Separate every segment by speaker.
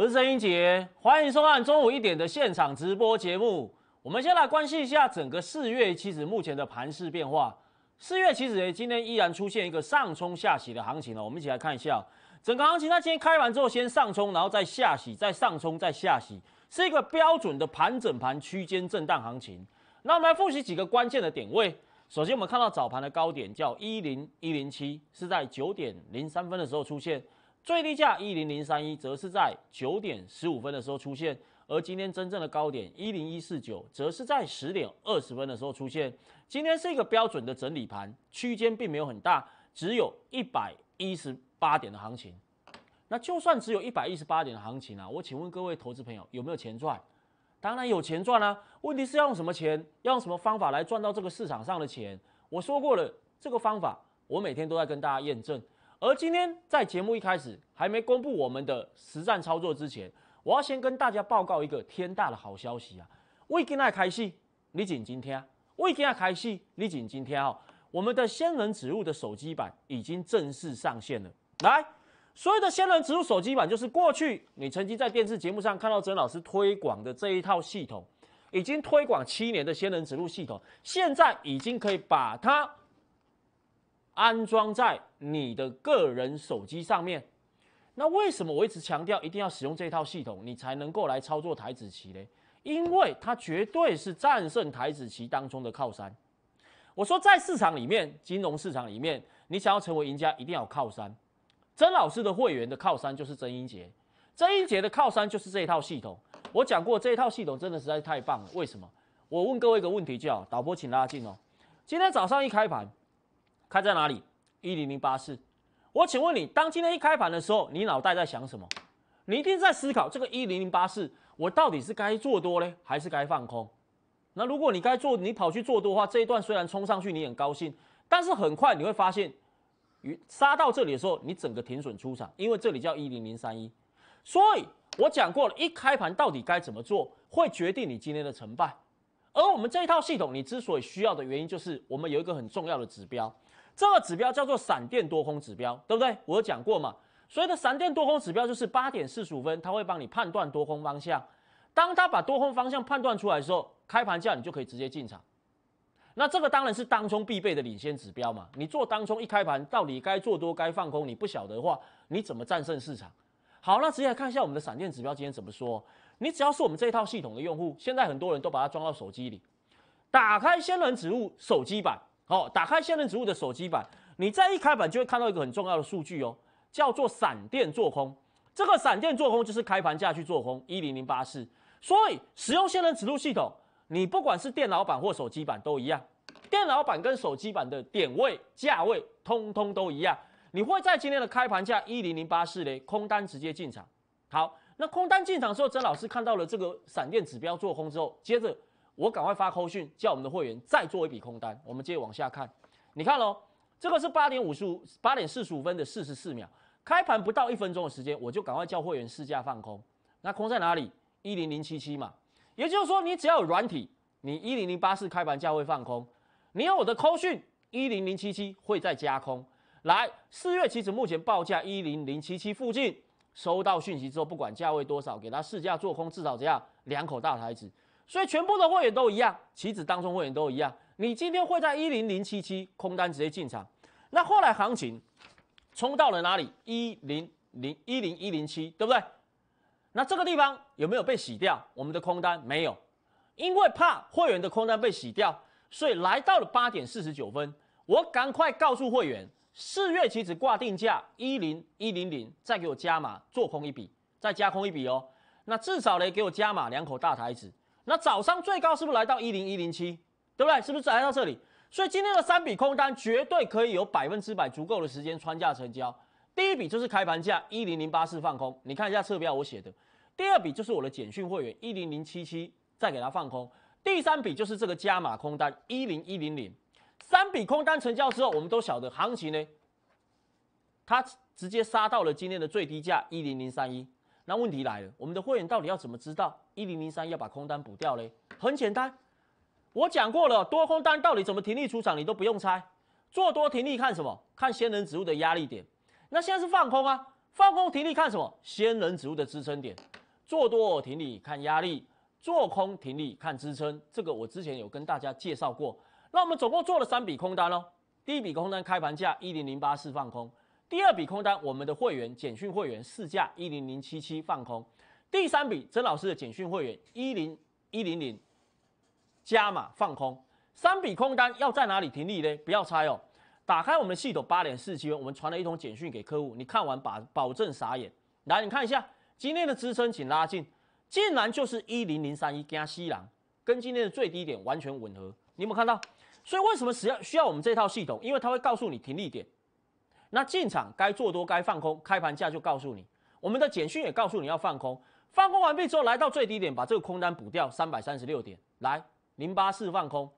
Speaker 1: 我是曾英杰，欢迎收看中午一点的现场直播节目。我们先来关心一下整个四月期指目前的盘势变化。四月期指今天依然出现一个上冲下洗的行情了，我们一起来看一下整个行情。它今天开完之后先上冲，然后再下洗，再上冲，再下洗，是一个标准的盘整盘区间震荡行情。那我们来复习几个关键的点位。首先，我们看到早盘的高点叫一零一零七，是在九点零三分的时候出现。最低价一零零三一，则是在九点十五分的时候出现，而今天真正的高点一零一四九，则是在十点二十分的时候出现。今天是一个标准的整理盘，区间并没有很大，只有一百一十八点的行情。那就算只有一百一十八点的行情啊，我请问各位投资朋友有没有钱赚？当然有钱赚啦，问题是要用什么钱，要用什么方法来赚到这个市场上的钱？我说过了，这个方法我每天都在跟大家验证。而今天在节目一开始还没公布我们的实战操作之前，我要先跟大家报告一个天大的好消息啊！我已经要开戏，你紧今天；我已经要开戏，你紧今天哦。我们的仙人指路的手机版已经正式上线了。来，所有的仙人指路手机版就是过去你曾经在电视节目上看到曾老师推广的这一套系统，已经推广七年的仙人指路系统，现在已经可以把它。安装在你的个人手机上面，那为什么我一直强调一定要使用这套系统，你才能够来操作台子棋嘞？因为它绝对是战胜台子棋当中的靠山。我说在市场里面，金融市场里面，你想要成为赢家，一定要有靠山。曾老师的会员的靠山就是曾英杰，曾英杰的靠山就是这一套系统。我讲过这一套系统真的实在是太棒了。为什么？我问各位一个问题，叫导播，请拉近哦。今天早上一开盘。开在哪里？一零零八四。我请问你，当今天一开盘的时候，你脑袋在想什么？你一定在思考这个一零零八四，我到底是该做多呢，还是该放空？那如果你该做，你跑去做多的话，这一段虽然冲上去，你很高兴，但是很快你会发现，杀到这里的时候，你整个停损出场，因为这里叫一零零三一。所以我讲过了，一开盘到底该怎么做，会决定你今天的成败。而我们这一套系统，你之所以需要的原因，就是我们有一个很重要的指标。这个指标叫做闪电多空指标，对不对？我讲过嘛，所以的闪电多空指标就是八点四十五分，它会帮你判断多空方向。当它把多空方向判断出来的时候，开盘价你就可以直接进场。那这个当然是当冲必备的领先指标嘛。你做当冲一开盘，到底该做多该放空，你不晓得的话，你怎么战胜市场？好，那直接来看一下我们的闪电指标今天怎么说。你只要是我们这一套系统的用户，现在很多人都把它装到手机里，打开仙人指物手机版。哦，打开线人指数的手机版，你在一开板就会看到一个很重要的数据哦，叫做闪电做空。这个闪电做空就是开盘价去做空一零零八四。所以使用线人指路系统，你不管是电脑版或手机版都一样，电脑版跟手机版的点位价位通通都一样。你会在今天的开盘价一零零八四嘞，空单直接进场。好，那空单进场之后，曾老师看到了这个闪电指标做空之后，接着。我赶快发扣讯，叫我们的会员再做一笔空单。我们接着往下看，你看哦，这个是八点五十五、八点四十五分的四十四秒，开盘不到一分钟的时间，我就赶快叫会员试驾放空。那空在哪里？一零零七七嘛。也就是说，你只要有软体，你一零零八四开盘价位放空，你有我的扣讯，一零零七七会在加空。来，四月期指目前报价一零零七七附近，收到讯息之后，不管价位多少，给他试驾做空，至少这样两口大台子。所以全部的会员都一样，棋子当中会员都一样。你今天会在一零零七七空单直接进场，那后来行情冲到了哪里？一零零一零一零七，对不对？那这个地方有没有被洗掉？我们的空单没有，因为怕会员的空单被洗掉，所以来到了八点四十九分，我赶快告诉会员，四月棋子挂定价一零一零零，再给我加码做空一笔，再加空一笔哦。那至少呢，给我加码两口大台子。那早上最高是不是来到一零一零七，对不对？是不是来到这里？所以今天的三笔空单绝对可以有百分之百足够的时间穿价成交。第一笔就是开盘价一零零八四放空，你看一下侧标我写的。第二笔就是我的简讯会员一零零七七再给它放空。第三笔就是这个加码空单一零一零零，三笔空单成交之后，我们都晓得行情呢，它直接杀到了今天的最低价一零零三一。那问题来了，我们的会员到底要怎么知道一零零三要把空单补掉嘞？很简单，我讲过了，多空单到底怎么停利出场，你都不用猜。做多停利看什么？看仙人指物的压力点。那现在是放空啊，放空停利看什么？仙人指物的支撑点。做多停利看压力，做空停利看支撑。这个我之前有跟大家介绍过。那我们总共做了三笔空单哦。第一笔空单开盘价一零零八四放空。第二笔空单，我们的会员简讯会员市价一零零七七放空。第三笔，曾老师的简讯会员一零一零零加码放空。三笔空单要在哪里停利呢？不要猜哦，打开我们的系统八点四七元，我们传了一通简讯给客户，你看完把保证傻眼。来，你看一下今天的支撑，请拉近，竟然就是一零零三一加西兰，跟今天的最低点完全吻合。你有没有看到？所以为什么需要需要我们这套系统？因为它会告诉你停利点。那进场该做多该放空，开盘价就告诉你。我们的简讯也告诉你要放空，放空完毕之后，来到最低点，把这个空单补掉三百三十六点。来，零八四放空，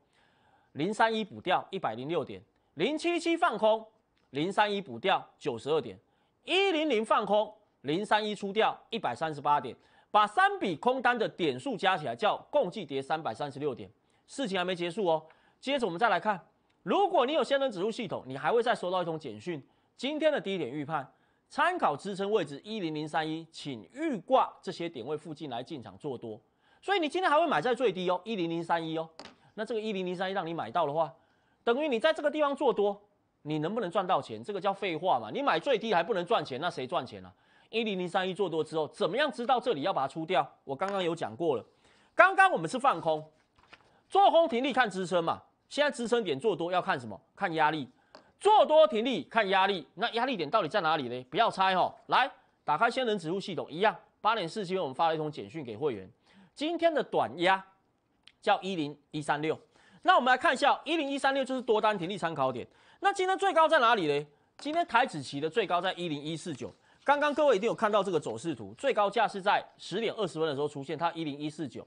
Speaker 1: 零三一补掉一百零六点，零七七放空，零三一补掉九十二点，一零零放空，零三一出掉一百三十八点，把三笔空单的点数加起来，叫共计跌三百三十六点。事情还没结束哦，接着我们再来看，如果你有仙人指路系统，你还会再收到一通简讯。今天的低点预判，参考支撑位置一零零三一，请预挂这些点位附近来进场做多。所以你今天还会买在最低哦，一零零三一哦。那这个一零零三一让你买到的话，等于你在这个地方做多，你能不能赚到钱？这个叫废话嘛？你买最低还不能赚钱，那谁赚钱啊？一零零三一做多之后，怎么样知道这里要把它出掉？我刚刚有讲过了，刚刚我们是放空，做空停力看支撑嘛。现在支撑点做多要看什么？看压力。做多停利看压力，那压力点到底在哪里呢？不要猜哈，来打开仙人指路系统，一样八点四七分我们发了一通简讯给会员。今天的短压叫一零一三六，那我们来看一下一零一三六就是多单停利参考点。那今天最高在哪里呢？今天台子期的最高在一零一四九。刚刚各位一定有看到这个走势图，最高价是在十点二十分的时候出现，它一零一四九。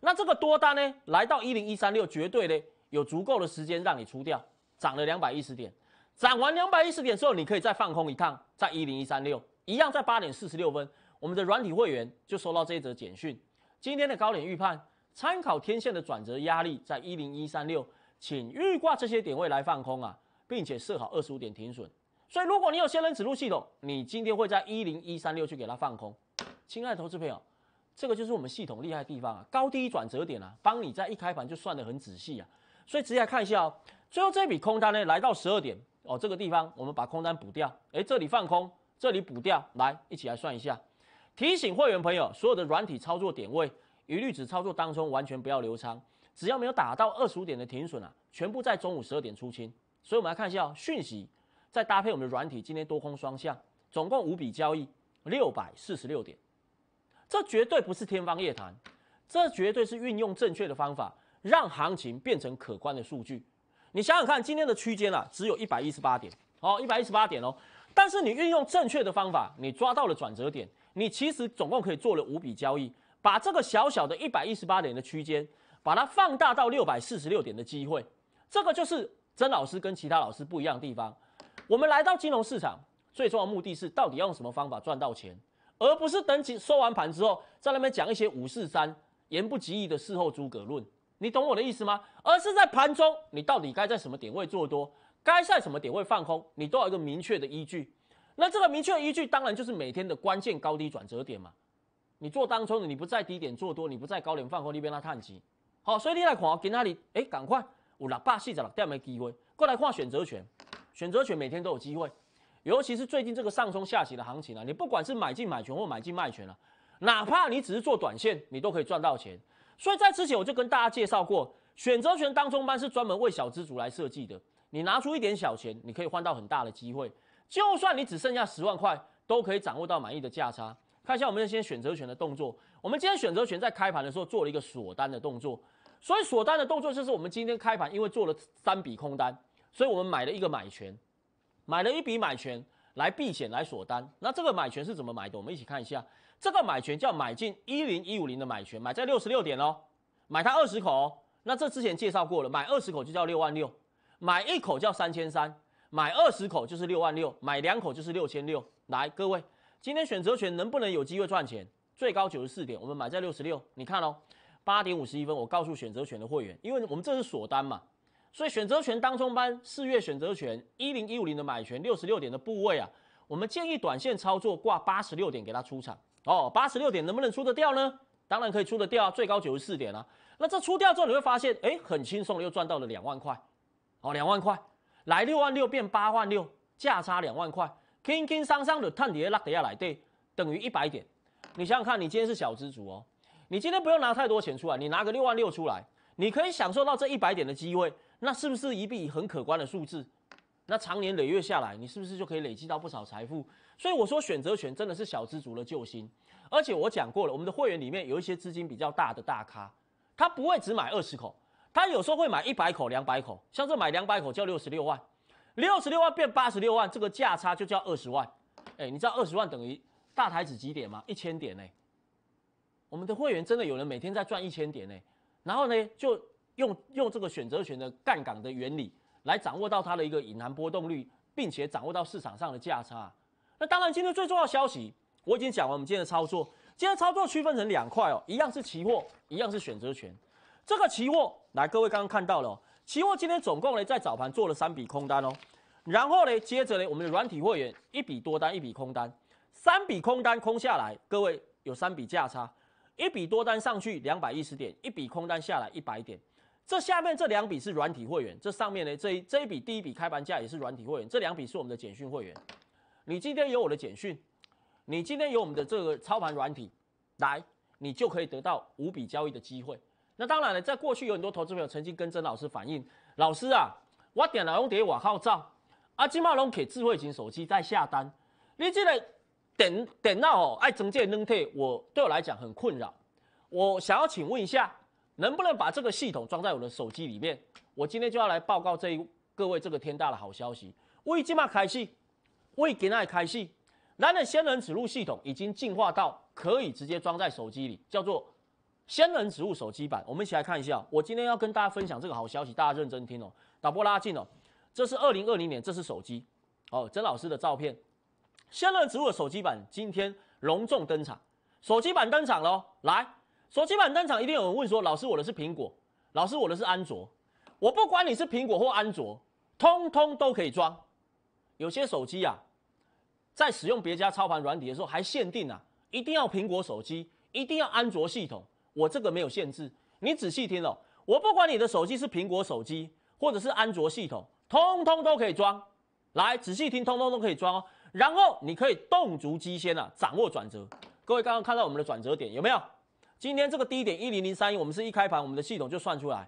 Speaker 1: 那这个多单呢，来到一零一三六，绝对呢有足够的时间让你出掉，涨了两百一十点。涨完两百一十点之后，你可以再放空一趟，在一零一三六，一样在八点四十六分，我们的软体会员就收到这一则简讯。今天的高点预判，参考天线的转折压力在一零一三六，请预挂这些点位来放空啊，并且设好二十五点停损。所以如果你有仙人指路系统，你今天会在一零一三六去给它放空。亲爱的投资朋友，这个就是我们系统厉害的地方啊，高低转折点啊，帮你在一开盘就算得很仔细啊。所以直接看一下哦，最后这笔空单呢，来到十二点。哦，这个地方我们把空单补掉，哎，这里放空，这里补掉，来，一起来算一下。提醒会员朋友，所有的软体操作点位，一律只操作当中，完全不要留仓，只要没有打到二十五点的停损啊，全部在中午十二点出清。所以我们来看一下哦，讯息再搭配我们的软体，今天多空双向，总共五笔交易，六百四十六点，这绝对不是天方夜谭，这绝对是运用正确的方法，让行情变成可观的数据。你想想看，今天的区间啊，只有一百一十八点，好，一百一十八点哦。但是你运用正确的方法，你抓到了转折点，你其实总共可以做了五笔交易，把这个小小的一百一十八点的区间，把它放大到六百四十六点的机会。这个就是曾老师跟其他老师不一样的地方。我们来到金融市场，最重要的目的是到底要用什么方法赚到钱，而不是等收完盘之后，在那边讲一些五四三言不及意的事后诸葛论。你懂我的意思吗？而是在盘中，你到底该在什么点位做多，该在什么点位放空，你都有一个明确的依据。那这个明确的依据，当然就是每天的关键高低转折点嘛。你做当中的，你不在低点做多，你不在高点放空，你别它探底。好，所以你来看，给那里，哎，赶快，我喇叭四十了，点没机会，过来换选择权。选择权每天都有机会，尤其是最近这个上冲下行的行情啊，你不管是买进买权或买进卖权了，哪怕你只是做短线，你都可以赚到钱。所以在之前我就跟大家介绍过，选择权当中班是专门为小资族来设计的。你拿出一点小钱，你可以换到很大的机会。就算你只剩下十万块，都可以掌握到满意的价差。看一下我们今天选择权的动作。我们今天选择权在开盘的时候做了一个锁单的动作。所以锁单的动作就是我们今天开盘，因为做了三笔空单，所以我们买了一个买权，买了一笔买权来避险来锁单。那这个买权是怎么买的？我们一起看一下。这个买权叫买进一零一五零的买权，买在六十六点哦，买它二十口。哦。那这之前介绍过了，买二十口就叫六万六，买一口叫三千三，买二十口就是六万六，买两口就是六千六。来，各位，今天选择权能不能有机会赚钱？最高九十四点，我们买在六十六。你看哦，八点五十一分，我告诉选择权的会员，因为我们这是锁单嘛，所以选择权当中班四月选择权一零一五零的买权六十六点的部位啊，我们建议短线操作挂八十六点给它出场。哦，八十六点能不能出得掉呢？当然可以出得掉，最高九十四点啊。那这出掉之后，你会发现，哎，很轻松的又赚到了两万块。哦，两万块，来六万六变八万六，价差两万块，轻轻松松的探底拉的下来，对，等于一百点。你想想看，你今天是小资族哦，你今天不用拿太多钱出来，你拿个六万六出来，你可以享受到这一百点的机会，那是不是一笔很可观的数字？那常年累月下来，你是不是就可以累积到不少财富？所以我说选择权真的是小资族的救星。而且我讲过了，我们的会员里面有一些资金比较大的大咖，他不会只买二十口，他有时候会买一百口、两百口。像这买两百口叫六十六万，六十六万变八十六万，这个价差就叫二十万。哎，你知道二十万等于大台子几点吗？一千点呢。我们的会员真的有人每天在赚一千点呢，然后呢就用用这个选择权的杠杆的原理。来掌握到它的一个隐含波动率，并且掌握到市场上的价差。那当然，今天最重要消息我已经讲完。我们今天的操作，今天操作区分成两块哦，一样是期货，一样是选择权。这个期货，来各位刚刚看到了，期货今天总共呢在早盘做了三笔空单哦，然后呢接着呢我们的软体会员一笔多单，一笔空单，三笔空单空下来，各位有三笔价差，一笔多单上去两百一十点，一笔空单下来一百点。这下面这两笔是软体会员，这上面呢，这一这一笔第一笔开盘价也是软体会员，这两笔是我们的简讯会员。你今天有我的简讯，你今天有我们的这个操盘软体，来，你就可以得到五笔交易的机会。那当然了，在过去有很多投资朋友曾经跟曾老师反映，老师啊，我电脑拢在外口照，啊，即马拢拿智慧型手机在下单，你这个点点到哦，爱整这些退，我对我来讲很困扰。我想要请问一下。能不能把这个系统装在我的手机里面？我今天就要来报告这一各位这个天大的好消息。为今经嘛开戏，为今爱开戏，咱的仙人指路系统已经进化到可以直接装在手机里，叫做仙人指路手机版。我们一起来看一下，我今天要跟大家分享这个好消息，大家认真听哦。导播拉近哦，这是二零二零年，这是手机，哦，曾老师的照片，仙人指路的手机版今天隆重登场，手机版登场喽，来。手机版登场，一定有人问说：“老师，我的是苹果，老师我的是安卓。”我不管你是苹果或安卓，通通都可以装。有些手机啊，在使用别家操盘软体的时候还限定啊，一定要苹果手机，一定要安卓系统。我这个没有限制，你仔细听哦，我不管你的手机是苹果手机或者是安卓系统，通通都可以装。来，仔细听，通通都可以装哦。然后你可以动足机先啊，掌握转折。各位刚刚看到我们的转折点有没有？今天这个低点一零零三一，我们是一开盘我们的系统就算出来；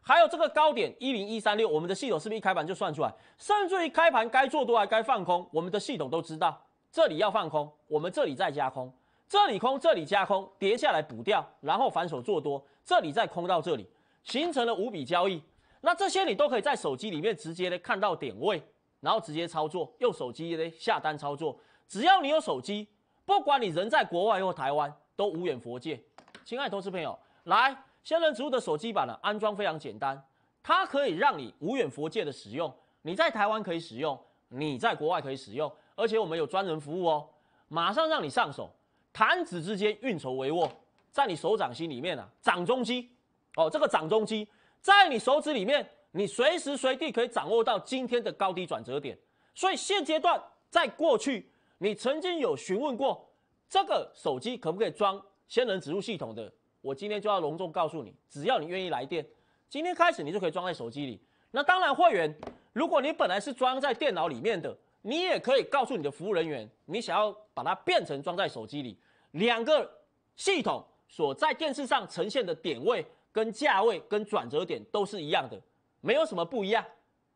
Speaker 1: 还有这个高点一零一三六，我们的系统是不是一开盘就算出来？甚至于开盘该做多还该放空，我们的系统都知道。这里要放空，我们这里再加空，这里空这里加空叠下来补掉，然后反手做多，这里再空到这里，形成了五笔交易。那这些你都可以在手机里面直接的看到点位，然后直接操作，用手机的下单操作。只要你有手机，不管你人在国外或台湾，都无远佛界。亲爱投资朋友，来仙人指物的手机版呢，安装非常简单，它可以让你无远佛界的使用。你在台湾可以使用，你在国外可以使用，而且我们有专人服务哦。马上让你上手，弹指之间运筹帷幄，在你手掌心里面啊，掌中机哦，这个掌中机在你手指里面，你随时随地可以掌握到今天的高低转折点。所以现阶段，在过去你曾经有询问过这个手机可不可以装？仙人植入系统的，我今天就要隆重告诉你，只要你愿意来电，今天开始你就可以装在手机里。那当然，会员，如果你本来是装在电脑里面的，你也可以告诉你的服务人员，你想要把它变成装在手机里。两个系统所在电视上呈现的点位、跟价位、跟转折点都是一样的，没有什么不一样。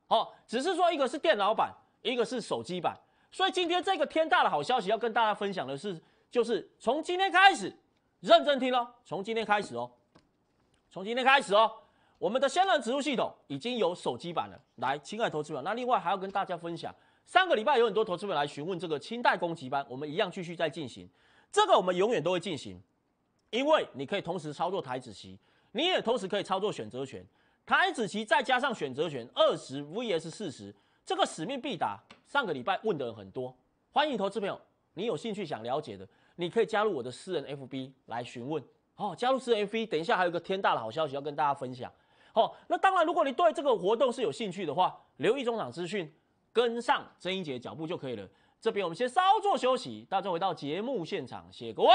Speaker 1: 哦，只是说一个是电脑版，一个是手机版。所以今天这个天大的好消息要跟大家分享的是，就是从今天开始。认真听哦，从今天开始哦，从今天开始哦，我们的香上指数系统已经有手机版了。来，亲爱的投资者，那另外还要跟大家分享，上个礼拜有很多投资者来询问这个清代攻击班，我们一样继续在进行，这个我们永远都会进行，因为你可以同时操作台子棋，你也同时可以操作选择权，台子棋再加上选择权二十 VS 四十，这个使命必达。上个礼拜问的人很多，欢迎投资朋友，你有兴趣想了解的。你可以加入我的私人 FB 来询问，哦，加入私人 FB，等一下还有个天大的好消息要跟大家分享，哦，那当然，如果你对这个活动是有兴趣的话，留意中场资讯，跟上曾英杰脚步就可以了。这边我们先稍作休息，大家回到节目现场，谢谢各位。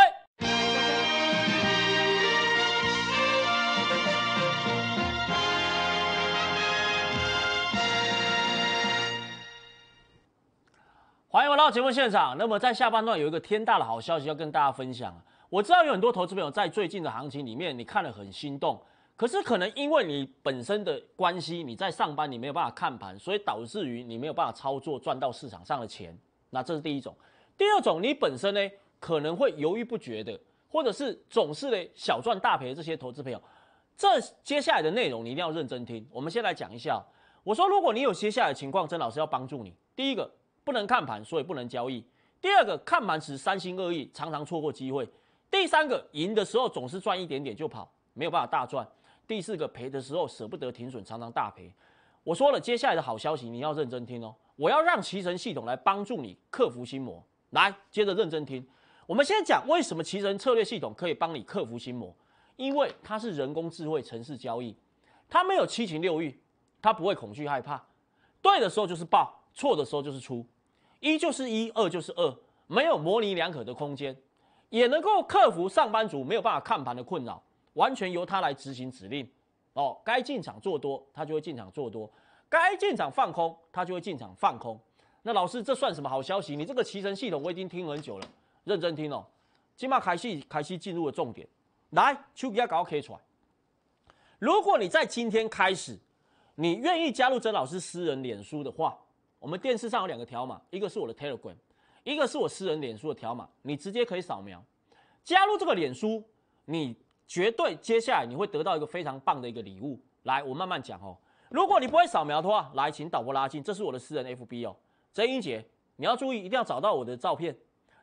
Speaker 1: 欢迎回到节目现场。那么在下半段有一个天大的好消息要跟大家分享。我知道有很多投资朋友在最近的行情里面，你看了很心动，可是可能因为你本身的关系，你在上班，你没有办法看盘，所以导致于你没有办法操作赚到市场上的钱。那这是第一种。第二种，你本身呢可能会犹豫不决的，或者是总是呢小赚大赔这些投资朋友。这接下来的内容你一定要认真听。我们先来讲一下。我说，如果你有接下来的情况，曾老师要帮助你。第一个。不能看盘，所以不能交易。第二个，看盘时三心二意，常常错过机会。第三个，赢的时候总是赚一点点就跑，没有办法大赚。第四个，赔的时候舍不得停损，常常大赔。我说了，接下来的好消息你要认真听哦。我要让奇神系统来帮助你克服心魔。来，接着认真听。我们先讲为什么奇神策略系统可以帮你克服心魔，因为它是人工智慧城市交易，它没有七情六欲，它不会恐惧害怕，对的时候就是报，错的时候就是出。一就是一，二就是二，没有模棱两可的空间，也能够克服上班族没有办法看盘的困扰，完全由他来执行指令。哦，该进场做多，他就会进场做多；，该进场放空，他就会进场放空。那老师，这算什么好消息？你这个提升系统我已经听很久了，认真听哦。今麦凯西，凯西进入了重点，来，丘比亚搞 K 出来。如果你在今天开始，你愿意加入曾老师私人脸书的话。我们电视上有两个条码，一个是我的 Telegram，一个是我私人脸书的条码，你直接可以扫描加入这个脸书，你绝对接下来你会得到一个非常棒的一个礼物。来，我慢慢讲哦。如果你不会扫描的话，来请导播拉近，这是我的私人 FB 哦。曾英杰，你要注意，一定要找到我的照片，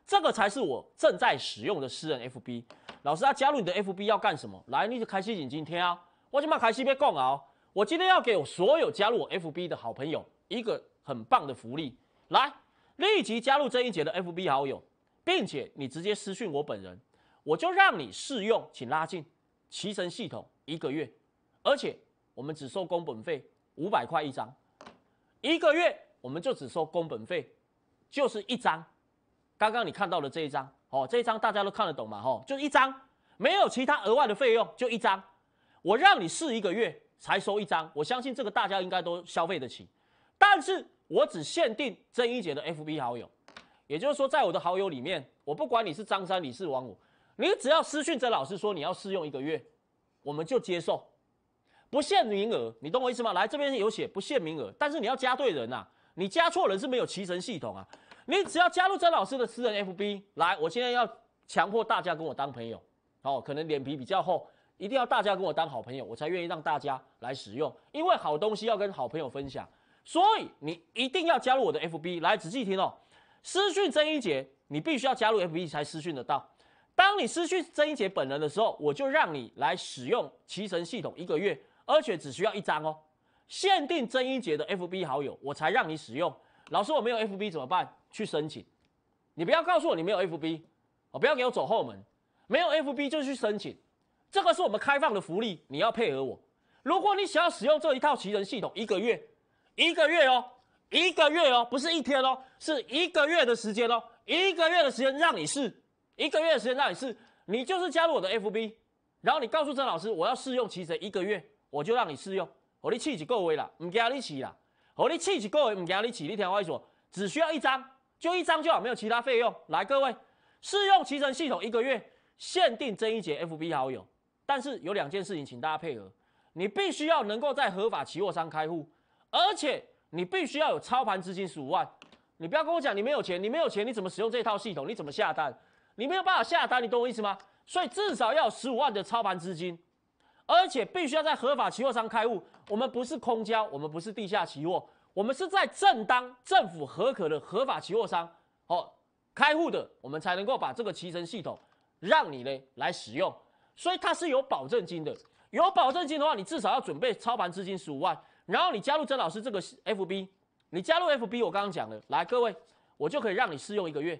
Speaker 1: 这个才是我正在使用的私人 FB。老师，他加入你的 FB 要干什么？来，你就开心眼睛听啊。我今把开心别讲哦，我今天要给我所有加入我 FB 的好朋友一个。很棒的福利，来立即加入这一节的 FB 好友，并且你直接私讯我本人，我就让你试用，请拉进奇神系统一个月，而且我们只收工本费五百块一张，一个月我们就只收工本费，就是一张，刚刚你看到的这一张，哦这一张大家都看得懂嘛吼，就一张，没有其他额外的费用，就一张，我让你试一个月才收一张，我相信这个大家应该都消费得起。但是我只限定曾一杰的 FB 好友，也就是说，在我的好友里面，我不管你是张三，你是王五，你只要私讯曾老师说你要试用一个月，我们就接受，不限名额，你懂我意思吗？来这边有写不限名额，但是你要加对人呐，你加错人是没有骑乘系统啊。你只要加入曾老师的私人 FB，来，我今天要强迫大家跟我当朋友，哦，可能脸皮比较厚，一定要大家跟我当好朋友，我才愿意让大家来使用，因为好东西要跟好朋友分享。所以你一定要加入我的 FB 来仔细听哦。私讯曾一杰，你必须要加入 FB 才私讯得到。当你失去曾一杰本人的时候，我就让你来使用骑神系统一个月，而且只需要一张哦。限定曾一杰的 FB 好友，我才让你使用。老师，我没有 FB 怎么办？去申请。你不要告诉我你没有 FB，我不要给我走后门。没有 FB 就去申请，这个是我们开放的福利，你要配合我。如果你想要使用这一套奇神系统一个月，一个月哦，一个月哦，不是一天哦，是一个月的时间哦，一个月的时间让你试，一个月的时间让你试，你就是加入我的 FB，然后你告诉曾老师，我要试用奇神一个月，我就让你试用。我的气气够威了，唔惊你起啦。我的气气够威，唔惊你起。你听我一只需要一张，就一张就好，没有其他费用。来，各位，试用奇神系统一个月，限定曾一杰 FB 好友。但是有两件事情，请大家配合，你必须要能够在合法期货商开户。而且你必须要有操盘资金十五万，你不要跟我讲你没有钱，你没有钱你怎么使用这套系统？你怎么下单？你没有办法下单，你懂我意思吗？所以至少要有十五万的操盘资金，而且必须要在合法期货商开户。我们不是空交，我们不是地下期货，我们是在正当政府合可的合法期货商哦开户的，我们才能够把这个集成系统让你呢来使用。所以它是有保证金的，有保证金的话，你至少要准备操盘资金十五万。然后你加入曾老师这个 FB，你加入 FB，我刚刚讲的，来各位，我就可以让你试用一个月，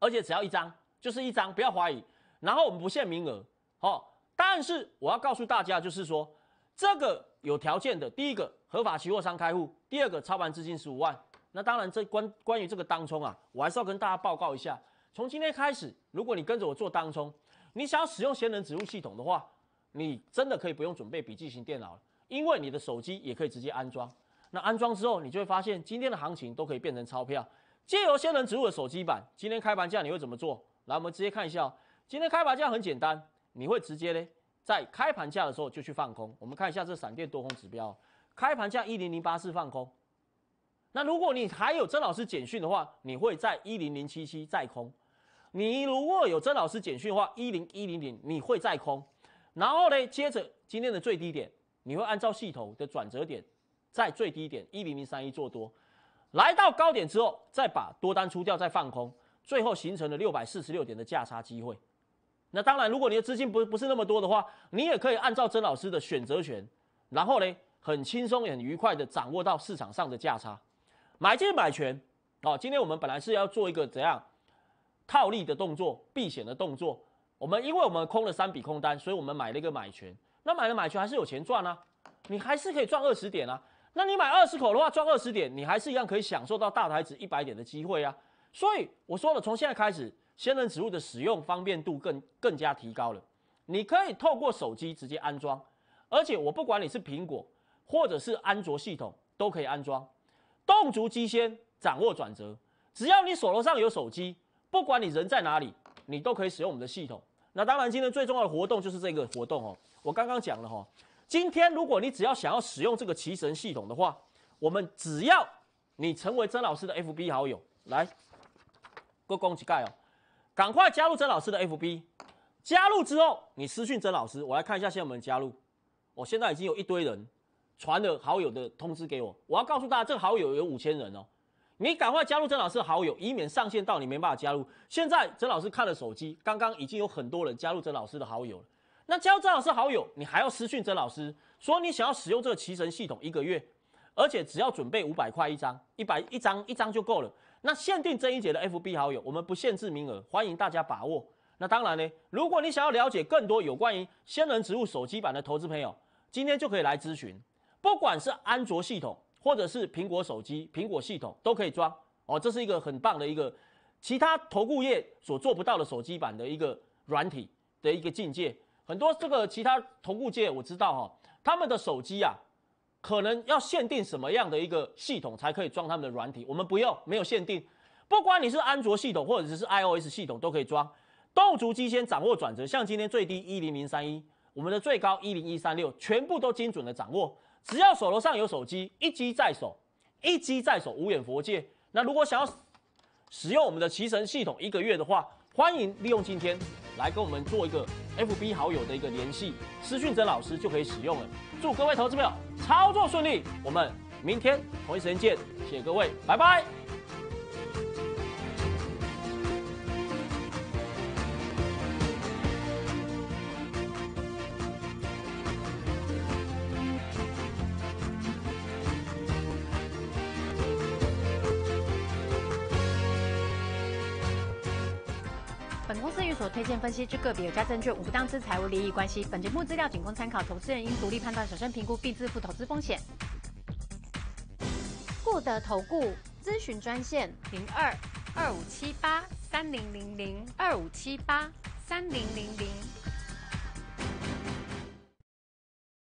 Speaker 1: 而且只要一张，就是一张，不要怀疑。然后我们不限名额，好，但是我要告诉大家，就是说这个有条件的，第一个合法期货商开户，第二个操盘资金十五万。那当然，这关关于这个当冲啊，我还是要跟大家报告一下。从今天开始，如果你跟着我做当冲，你想要使用闲人植物系统的话，你真的可以不用准备笔记型电脑了。因为你的手机也可以直接安装，那安装之后，你就会发现今天的行情都可以变成钞票。借由仙人指物的手机版，今天开盘价你会怎么做？来，我们直接看一下，今天开盘价很简单，你会直接呢在开盘价的时候就去放空。我们看一下这闪电多空指标，开盘价一零零八四放空。那如果你还有曾老师简讯的话，你会在一零零七七再空。你如果有曾老师简讯的话，一零一零零你会再空。然后呢，接着今天的最低点。你会按照系统的转折点，在最低点一零零三一做多，来到高点之后，再把多单出掉，再放空，最后形成了六百四十六点的价差机会。那当然，如果你的资金不不是那么多的话，你也可以按照曾老师的选择权，然后呢，很轻松、很愉快的掌握到市场上的价差，买进买权啊。今天我们本来是要做一个怎样套利的动作、避险的动作，我们因为我们空了三笔空单，所以我们买了一个买权。那买了买去还是有钱赚啊？你还是可以赚二十点啊。那你买二十口的话赚二十点，你还是一样可以享受到大台子一百点的机会啊。所以我说了，从现在开始，仙人指物的使用方便度更更加提高了。你可以透过手机直接安装，而且我不管你是苹果或者是安卓系统都可以安装。动足机先掌握转折，只要你手头上有手机，不管你人在哪里，你都可以使用我们的系统。那当然，今天最重要的活动就是这个活动哦。我刚刚讲了哈，今天如果你只要想要使用这个奇神系统的话，我们只要你成为曾老师的 FB 好友，来，给我恭喜盖哦，赶快加入曾老师的 FB，加入之后你私讯曾老师，我来看一下现在有没有加入，我现在已经有一堆人传了好友的通知给我，我要告诉大家这个好友有五千人哦。你赶快加入曾老师好友，以免上线到你没办法加入。现在曾老师看了手机，刚刚已经有很多人加入曾老师的好友了。那加入曾老师好友，你还要私讯曾老师，说你想要使用这个奇神系统一个月，而且只要准备五百块一张，一百一张一张就够了。那限定这一节的 FB 好友，我们不限制名额，欢迎大家把握。那当然呢，如果你想要了解更多有关于仙人植物手机版的投资朋友，今天就可以来咨询，不管是安卓系统。或者是苹果手机、苹果系统都可以装哦，这是一个很棒的一个，其他投顾业所做不到的手机版的一个软体的一个境界。很多这个其他投顾界我知道哈，他们的手机啊，可能要限定什么样的一个系统才可以装他们的软体，我们不用，没有限定，不管你是安卓系统或者是 iOS 系统都可以装。豆足机先掌握转折，像今天最低一零零三一，我们的最高一零一三六，全部都精准的掌握。只要手头上有手机，一机在手，一机在手无眼佛界。那如果想要使用我们的骑乘系统一个月的话，欢迎利用今天来跟我们做一个 FB 好友的一个联系，私讯曾老师就可以使用了。祝各位投资朋友操作顺利，我们明天同一时间见，谢谢各位，拜拜。推荐分析之个别有价证券无不当之财务利益关系。本节目资料仅供参考，投资人应独立判断、审慎评估，并自负投资风险。固德投顾咨询专线零二二五七八三零零零二五七八三零零零。